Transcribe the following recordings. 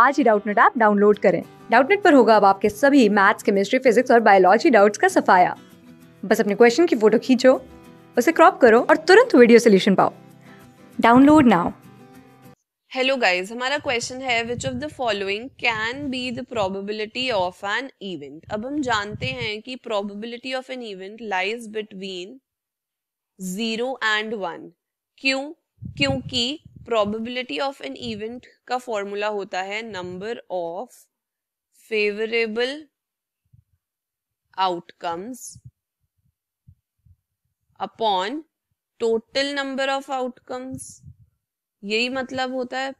आज ही Doubtnut app download करें डाउटनेट पर होगा अब आपके सभी मैथ्स केमिस्ट्री फिजिक्स और बायोलॉजी डाउट्स का सफाया बस अपने क्वेश्चन की फोटो खींचो उसे क्रॉप करो और तुरंत वीडियो सोल्यूशन पाओ डाउनलोड नाउ हेलो गाइस हमारा क्वेश्चन है which of the following can be the probability of an event अब हम जानते हैं कि probability of an event lies between zero and one क्यों क्योंकि प्रोबेबिलिटी ऑफ एन इवेंट का फॉर्मूला होता है number of favourable outcomes upon total number of outcomes यही मतलब होता है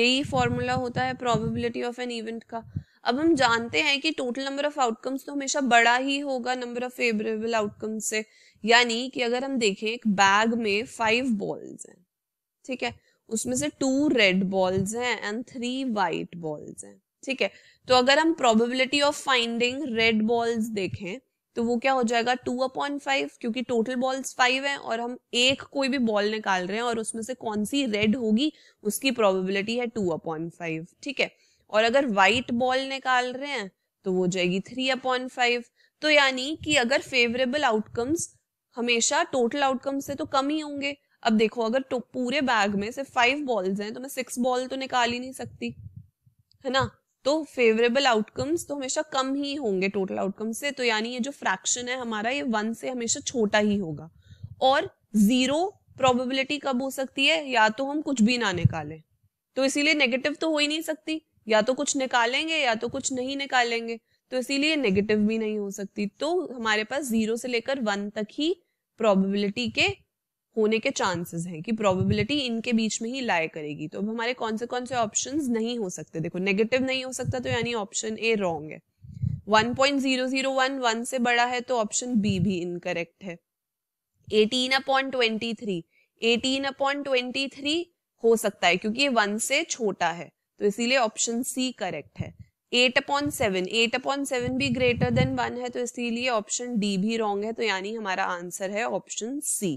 यही फॉर्मूला होता है प्रोबेबिलिटी ऑफ एन इवेंट का अब हम जानते हैं कि टोटल नंबर ऑफ आउटकम्स तो हमेशा बड़ा ही होगा नंबर ऑफ फेवरेबल आउटकम्स से यानी कि अगर हम देखें एक बैग में फाइव बॉल्स हैं ठीक है उसमें से टू रेड बॉल्स हैं एंड थ्री वाइट बॉल्स हैं ठीक है तो अगर हम probability of finding red balls देखें तो वो क्या हो जाएगा टू अपॉइंट फाइव क्योंकि टोटल बॉल्स फाइव हैं और हम एक कोई भी बॉल निकाल रहे हैं और उसमें से कौन सी रेड होगी उसकी प्रोबेबिलिटी है टू अपॉइंट फाइव ठीक है और अगर वाइट बॉल निकाल रहे हैं तो वो जाएगी थ्री अपॉइंट फाइव तो यानी कि अगर फेवरेबल आउटकम्स हमेशा टोटल आउटकम से तो कम ही होंगे अब देखो अगर तो पूरे बैग में सिर्फ फाइव बॉल्स हैं तो मैं सिक्स बॉल तो निकाल ही नहीं सकती है ना तो फेवरेबल आउटकम्स तो हमेशा कम ही होंगे टोटल आउटकम से तो यानी ये जो फ्रैक्शन है हमारा ये वन से हमेशा छोटा ही होगा और जीरो प्रोबेबिलिटी कब हो सकती है या तो हम कुछ भी ना निकालें तो इसीलिए नेगेटिव तो हो ही नहीं सकती या तो कुछ निकालेंगे या तो कुछ नहीं निकालेंगे तो इसीलिए नेगेटिव भी नहीं हो सकती तो हमारे पास जीरो से लेकर वन तक ही प्रोबेबिलिटी के होने के चांसेस हैं कि प्रोबेबिलिटी इनके बीच में ही लाए करेगी तो अब हमारे कौन से कौन से ऑप्शन नहीं हो सकते देखो नेगेटिव नहीं हो सकता तो यानी ऑप्शन ए रॉन्ग है 1.001 वन से बड़ा है तो ऑप्शन बी भी इनकरेक्ट है 18 अपॉन 23 18 अपॉन 23 हो सकता है क्योंकि ये वन से छोटा है तो इसीलिए ऑप्शन सी करेक्ट है 8 अपॉन 7 8 अपॉन 7 भी ग्रेटर देन वन है तो इसीलिए ऑप्शन डी भी रॉन्ग है तो यानी हमारा आंसर है ऑप्शन सी